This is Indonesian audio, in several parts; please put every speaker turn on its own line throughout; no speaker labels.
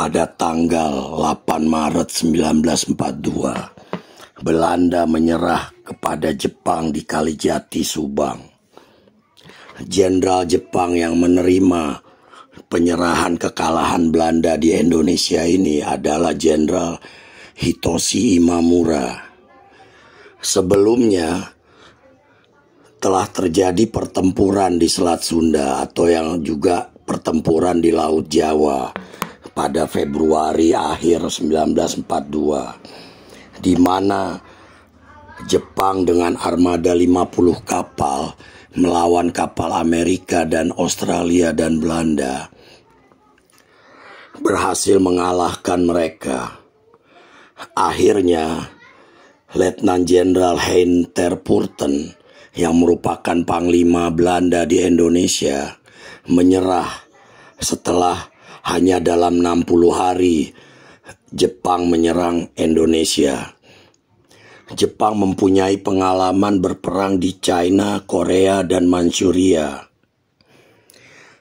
pada tanggal 8 Maret 1942, Belanda menyerah kepada Jepang di Kalijati, Subang. Jenderal Jepang yang menerima penyerahan kekalahan Belanda di Indonesia ini adalah Jenderal Hitoshi Imamura. Sebelumnya telah terjadi pertempuran di Selat Sunda atau yang juga pertempuran di Laut Jawa pada Februari akhir 1942 di mana Jepang dengan armada 50 kapal melawan kapal Amerika dan Australia dan Belanda berhasil mengalahkan mereka. Akhirnya Letnan Jenderal Hein Terpurten yang merupakan panglima Belanda di Indonesia menyerah setelah hanya dalam 60 hari Jepang menyerang Indonesia. Jepang mempunyai pengalaman berperang di China, Korea, dan Manchuria.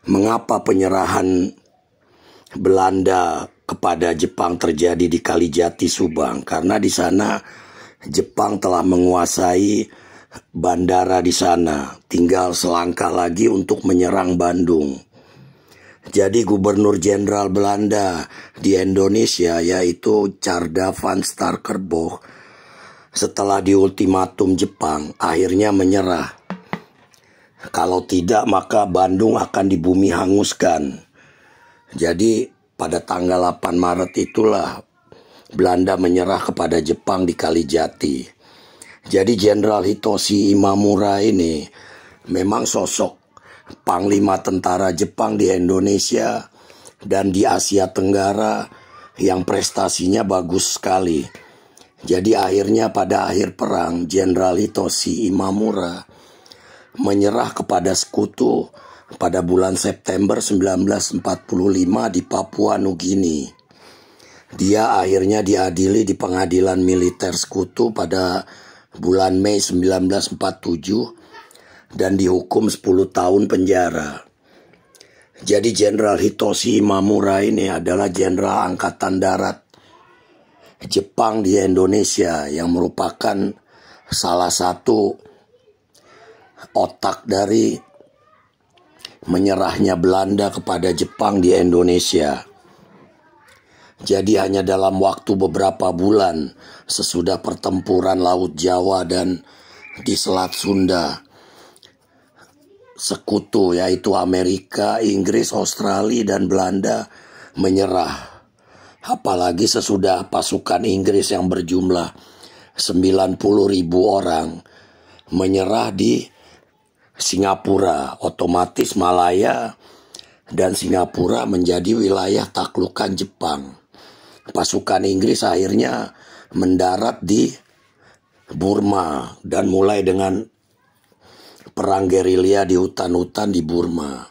Mengapa penyerahan Belanda kepada Jepang terjadi di Kalijati, Subang? Karena di sana Jepang telah menguasai bandara di sana, tinggal selangkah lagi untuk menyerang Bandung. Jadi gubernur jenderal Belanda di Indonesia yaitu Carda van Starkerboh setelah diultimatum Jepang akhirnya menyerah. Kalau tidak maka Bandung akan dibumi hanguskan. Jadi pada tanggal 8 Maret itulah Belanda menyerah kepada Jepang di Kalijati. Jadi Jenderal Hitoshi Imamura ini memang sosok panglima tentara Jepang di Indonesia dan di Asia Tenggara yang prestasinya bagus sekali. Jadi akhirnya pada akhir perang Jenderal Hitoshi Imamura menyerah kepada sekutu pada bulan September 1945 di Papua Nugini. Dia akhirnya diadili di pengadilan militer sekutu pada bulan Mei 1947 dan dihukum 10 tahun penjara. Jadi Jenderal Hitoshi Mamura ini adalah Jenderal Angkatan Darat Jepang di Indonesia yang merupakan salah satu otak dari menyerahnya Belanda kepada Jepang di Indonesia. Jadi hanya dalam waktu beberapa bulan sesudah pertempuran Laut Jawa dan di Selat Sunda sekutu yaitu Amerika, Inggris, Australia dan Belanda menyerah. Apalagi sesudah pasukan Inggris yang berjumlah 90 ribu orang menyerah di Singapura. Otomatis Malaya dan Singapura menjadi wilayah taklukan Jepang. Pasukan Inggris akhirnya mendarat di Burma dan mulai dengan perang gerilya di hutan-hutan di Burma.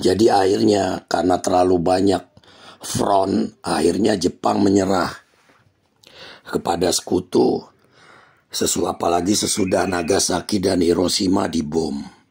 Jadi akhirnya karena terlalu banyak front, akhirnya Jepang menyerah kepada sekutu sesuatu apalagi sesudah Nagasaki dan Hiroshima dibom.